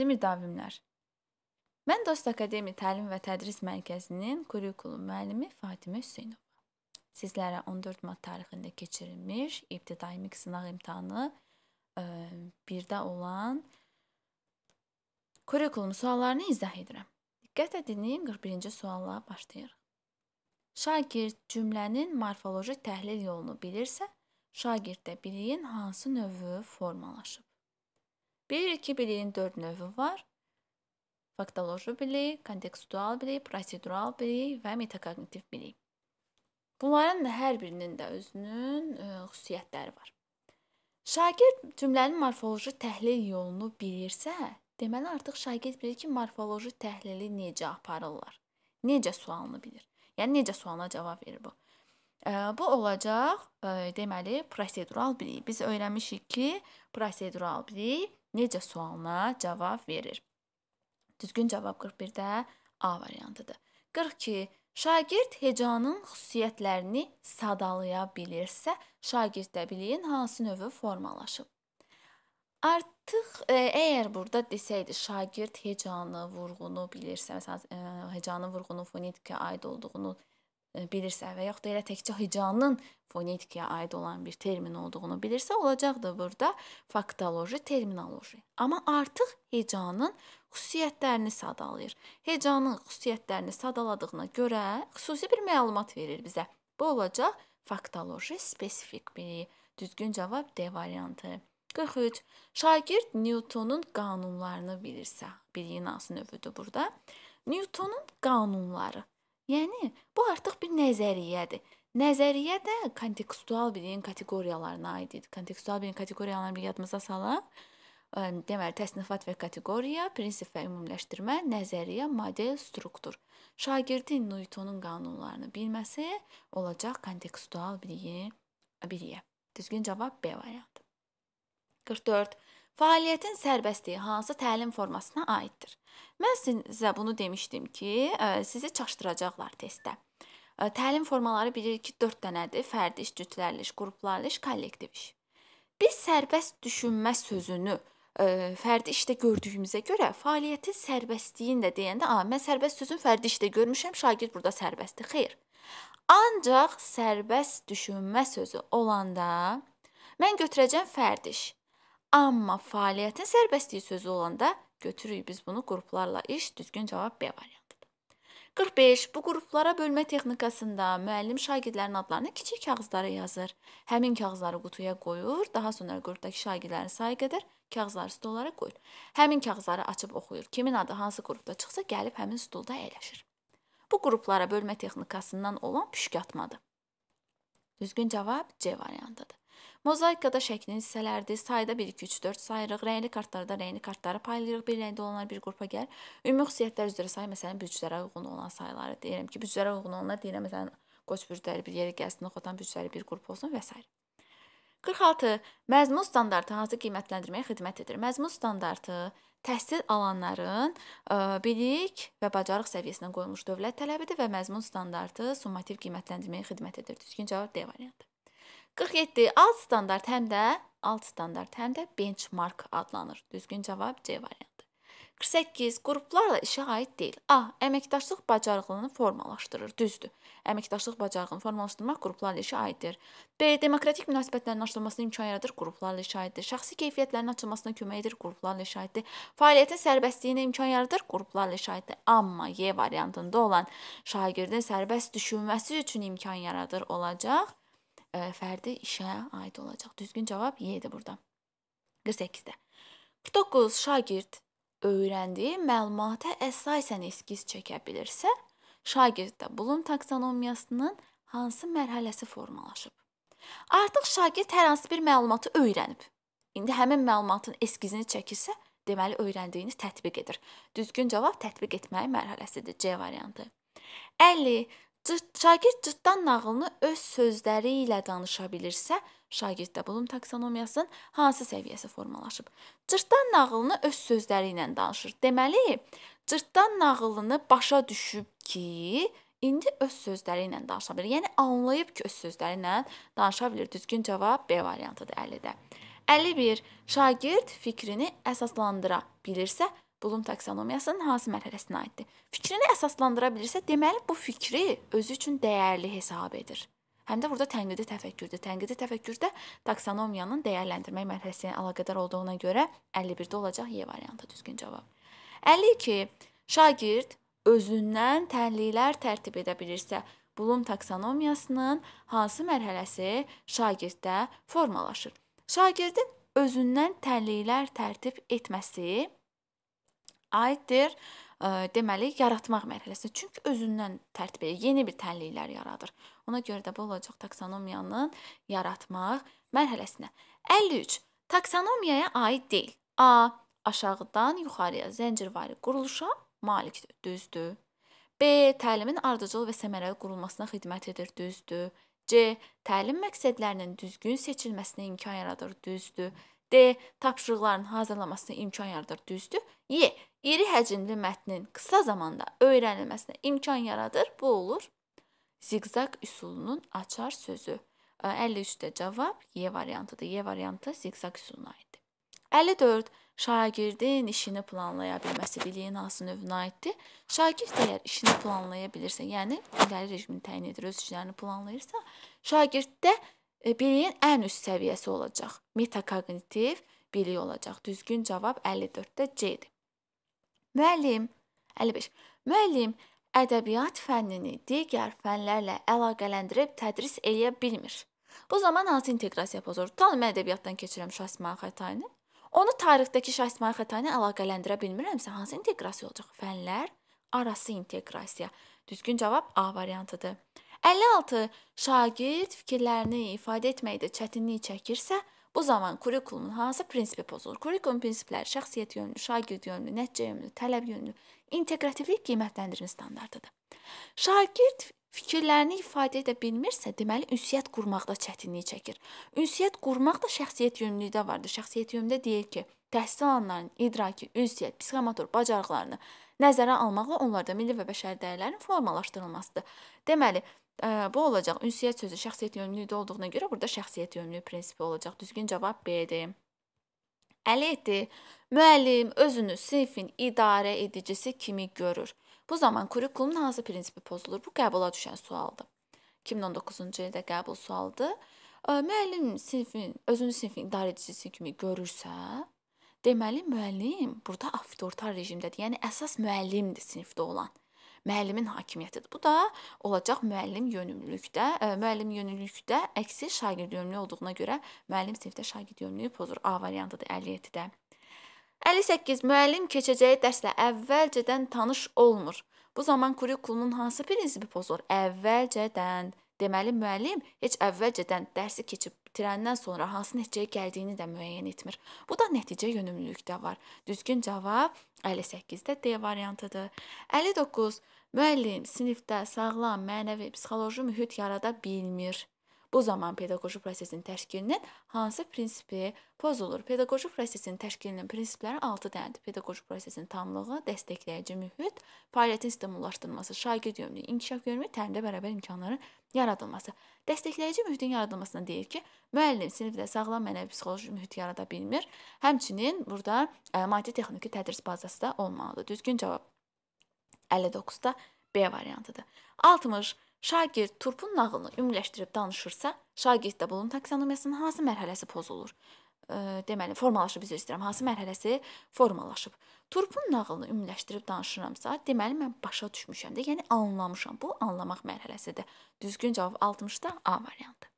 Hörmətli müdavimlər. Mən Dost Akademi Təlim və Tədris Mərkəzinin kurikulum müəllimi Fatimə Hüseynova. Sizlərə 14 mart tarixində keçirilmiş ibtidai miq sınaq imtahanı 1-də e, olan kurikulum suallarını izah edirəm. Diqqətlə dinləyin, 41-ci sualla başlayırıq. Şagird cümlənin morfoloji təhlil yolunu bilirsə, şagirddə biliyin hansı növü formalaşıb? Bir-iki biliyin dörd növü var. Faktoloji biliyi, kontekstual biliyi, prosedural biliyi və metakognitiv biliyi. Bunların hər birinin də özünün e, xüsusiyyətləri var. Şagird cümlənin morfoloji təhlil yolunu bilirsə, deməli artıq şagird bilir ki, morfoloji təhlili necə aparırlar. Necə sualını bilir. Yəni necə sualına cavab verir bu. E, bu olacaq e, deməli prosedural bilik. Biz öyrənmişik ki, prosedural bilik necə sualına cavab verir. Düzgün cavab 41-də A variantıdır. 42 Şagird hecanın xüsusiyyətlərini sadalaya bilirsə, şagirddə biliyin hansı növü formalaşıb. Artıq e, əgər burada desəydi şagird hecanı, vurğunu bilirsə, məsələn, e, hecanın vurğunun fonetikaya aid olduğunu E, bilirsə və yaxud da elə təkcə hicanın fonetikaya aid olan bir termin olduğunu bilirsə, olacaqdır burada faktoloji, terminoloji. Amma artıq hecanın xüsusiyyətlərini sadalayır. Hecanın xüsusiyyətlərini sadaladığına görə xüsusi bir məlumat verir bizə. Bu olacaq faktoloji spesifik bilik. Düzgün cavab D variantı. 43. Şagird Newtonun qanunlarını bilirsə, biliyin hansı növüdür burada? Newtonun qanunları Yəni bu artıq bir nəzəriyyədir. Nəzəriyyə də kontekstual biliyin kateqoriyalarına aid idi. Kontekstual biliyin kateqoriyalarını bir yadımıza salaq. Deməli, təsnifat və kateqoriya, prinsip və ümumiləşdirmə, nəzəriyyə, model, struktur. Şagirdin Newtonun qanunlarını bilməsi olacaq kontekstual biliyi biliyə. Düzgün cavab B variantı. 44 Fəaliyyətin sərbəstliyi hansı təlim formasına aiddir? Mən sizə bunu demişdim ki, e, sizi çaşdıracaqlar testdə. E, təlim formaları bilirik ki, 4 dənədir: fərdi iş, cütlərli iş, qruplarlı iş, kollektiv iş. Biz sərbəst düşünmə sözünü e, fərdi işdə gördüyümüzə görə fəaliyyətin sərbəstliyini də deyəndə, "A, mən sərbəst sözün fərdi işdə görmüşəm, şagird burada sərbəstdir." Xeyr. Ancaq sərbəst düşünmə sözü olanda mən götürəcəm fərdi iş. Amma fəaliyyətin sərbəstliyi sözü olanda götürürük biz bunu qruplarla iş, düzgün cavab B variantıdır. 45. Bu qruplara bölmə texnikasında müəllim şagirdlərin adlarını kiçik kağızlara yazır. Həmin kağızları qutuya qoyur, daha sonra qrupdakı şagirdlərin sayı qədər kağızları stollara qoyur. Həmin kağızları açıb oxuyur. Kimin adı hansı qrupda çıxsa gəlib həmin stolda əyləşir. Bu qruplara bölmə texnikasından olan püşk atmadır. Düzgün cavab C variantıdır. Mozaikada şəklin hissələrdir. Sayda 1 2 3 4 sayırıq. Rəngli kartlarda rəngli kartları paylayırıq. Bir rəngdə olanlar bir qrupa gəlir. Ümumi xüsusiyyətlər üzrə say məsələn bürclərə uyğun olan sayları deyirəm ki, bürclərə uyğun olanlar deyirəm məsələn qoç bürcləri bir yerə gəlsin, oxudan bürcləri bir qrup olsun və s. 46. Məzmun standartı hansı qiymətləndirməyə xidmət edir? Məzmun standartı təhsil alanların e, bilik və bacarıq səviyyəsinə qoyulmuş dövlət tələbidir və məzmun standartı summativ qiymətləndirməyə xidmət edir. Düzgün cavab D variantı. 47. Alt standart həm də alt standart həm də benchmark adlanır. Düzgün cavab C variantı. 48. Qruplarla işə aid deyil. A. Əməkdaşlıq bacarığını formalaşdırır. Düzdür. Əməkdaşlıq bacarığını formalaşdırmaq qruplarla işə aiddir. B. Demokratik münasibətlərin açılmasına imkan yaradır. Qruplarla işə aiddir. Şəxsi keyfiyyətlərin açılmasına kömək edir. Qruplarla işə aiddir. Fəaliyyətin sərbəsizliyinə imkan yaradır. Qruplarla işə aiddir. Amma Y variantında olan şagirdin sərbəst düşünməsi üçün imkan yaradır olacaq. E, fərdi işə aid olacaq. Düzgün cavab Y-dir burada. 48-də. 49 şagird öyrəndiyi məlumata əsasən eskiz çəkə bilirsə, şagirddə Bloom taksonomiyasının hansı mərhələsi formalaşıb? Artıq şagird hər hansı bir məlumatı öyrənib. İndi həmin məlumatın eskizini çəkirsə, deməli öyrəndiyini tətbiq edir. Düzgün cavab tətbiq etmək mərhələsidir C variantı. 50 şagird cırtdan nağılını öz sözləri ilə danışa bilirsə, şagirddə bunun taksonomiyasının hansı səviyyəsi formalaşıb? Cırtdan nağılını öz sözləri ilə danışır. Deməli, cırtdan nağılını başa düşüb ki, indi öz sözləri ilə danışa bilir. Yəni anlayıb ki, öz sözləri ilə danışa bilir. Düzgün cavab B variantıdır 50-də. 51. Şagird fikrini əsaslandıra bilirsə, Bulum taksonomiyasının hansı mərhələsinə aiddir? Fikrini əsaslandıra bilirsə, deməli bu fikri özü üçün dəyərli hesab edir. Həm də burada tənqidi təfəkkürdür. Tənqidi təfəkkürdə taksonomiyanın dəyərləndirmək mərhələsi ilə əlaqədar olduğuna görə 51-də olacaq Y variantı düzgün cavab. 52. Şagird özündən tənliklər tərtib edə bilirsə, Blum taksonomiyasının hansı mərhələsi şagirddə formalaşır? Şagirdin özündən tənliklər tərtib etməsi aiddir. E, deməli, yaratmaq mərhələsi. Çünki özündən tərtib edir, yeni bir tənliklər yaradır. Ona görə də bu olacaq taksonomiyanın yaratmaq mərhələsinə. 53. Taksonomiyaya aid deyil. A. Aşağıdan yuxarıya zəncirvari quruluşa malikdir. Düzdür. B. Təlimin ardıcıl və səmərəli qurulmasına xidmət edir. Düzdür. C. Təlim məqsədlərinin düzgün seçilməsinə imkan yaradır. Düzdür. D. Tapşırıqların hazırlamasına imkan yaradır. Düzdür? Y. İri həcmli mətnin qısa zamanda öyrənilməsinə imkan yaradır. Bu olur ziqzaq üsulunun açar sözü. 53-də cavab Y variantıdır. Y variantı ziqzaq üsuluna aiddir. 54. Şagirdin işini planlaya bilməsi biliyin hansı növünə aiddir? Şagird əgər işini planlaya bilirsə, yəni idarə rejimini təyin edir, öz işlərini planlayırsa, şagirddə E, biliyin ən üst səviyyəsi olacaq. Metakognitiv bilik olacaq. Düzgün cavab 54-də C-dir. Müəllim 55. Müəllim ədəbiyyat fənnini digər fənlərlə əlaqələndirib tədris eləyə bilmir. Bu zaman hansı inteqrasiya pozulur? Tutalım mən ədəbiyyatdan keçirəm şahsman xətayını. Onu tarixdəki şahsman xətayını əlaqələndirə bilmirəmsə, hansı inteqrasiya olacaq? Fənlər arası inteqrasiya. Düzgün cavab A variantıdır. 56. Şagird fikirlərini ifadə etməkdə çətinlik çəkirsə, Bu zaman kurikulumun hansı prinsipi pozulur? Kurikulum prinsipləri şəxsiyyət yönlü, şagird yönlü, nəticə yönlü, tələb yönlü, inteqrativlik qiymətləndirmə standartıdır. Şagird fikirlərini ifadə edə bilmirsə, deməli ünsiyyət qurmaqda çətinlik çəkir. Ünsiyyət qurmaq da şəxsiyyət yönlülükdə vardır. Şəxsiyyət yönlüdə deyir ki, təhsil alanların idraki, ünsiyyət, psixomotor bacarıqlarını nəzərə almaqla onlarda milli və bəşəri dəyərlərin formalaşdırılmasıdır. Deməli, bu olacaq. Ünsiyyət sözü şəxsiyyət yönlülükdə olduğuna görə burada şəxsiyyət yönlülük prinsipi olacaq. Düzgün cavab B-dir. Əleyhdi müəllim özünü sinifin idarə edicisi kimi görür. Bu zaman kurikulumun hansı prinsipi pozulur? Bu qəbula düşən sualdır. 2019-cu ildə qəbul sualıdır. Müəllim sinifin özünü sinifin idarə edicisi kimi görürsə, deməli müəllim burada avtoritar rejimdədir. Yəni əsas müəllimdir sinifdə olan müəllimin hakimiyyətidir. Bu da olacaq müəllim yönümlülükdə, e, müəllim yönümlülükdə əksi şagird yönümlü olduğuna görə müəllim sinifdə şagird yönümlüyü pozur. A variantıdır 57-də. 58 müəllim keçəcəyi dərslə əvvəlcədən tanış olmur. Bu zaman kurikulumun hansı prinsipi pozulur? Əvvəlcədən. Deməli müəllim heç əvvəlcədən dərsi keçib bitirəndən sonra hansı nəticəyə gəldiyini də müəyyən etmir. Bu da nəticə yönümlülükdə var. Düzgün cavab 58-də D variantıdır. 59 müəllim sinifdə sağlam mənəvi psixoloji mühit yarada bilmir. Bu zaman pedaqoji prosesin təşkilinin hansı prinsipi pozulur? Pedaqoji prosesin təşkilinin prinsipləri 6 dənədir. Pedaqoji prosesin tamlığı, dəstəkləyici mühit, fəaliyyətin stimullaşdırılması, şagird yönümlü inkişaf yönümlü təlimdə bərabər imkanların yaradılması. Dəstəkləyici mühitin yaradılmasına deyir ki, müəllim sinifdə sağlam mənəvi psixoloji mühit yarada bilmir. Həmçinin burada ə, e, maddi texniki tədris bazası da olmalıdır. Düzgün cavab 59-da B variantıdır. 60 Şagird turpun nağılını ümumiləşdirib danışırsa, şagirddə bunun taksonomiyasının hansı mərhələsi pozulur? E, deməli, formalaşıb üzr istəyirəm, hansı mərhələsi formalaşıb? Turpun nağılını ümumiləşdirib danışıramsa, deməli mən başa düşmüşəm də, yəni anlamışam. Bu anlamaq mərhələsidir. Düzgün cavab 60-da A variantı.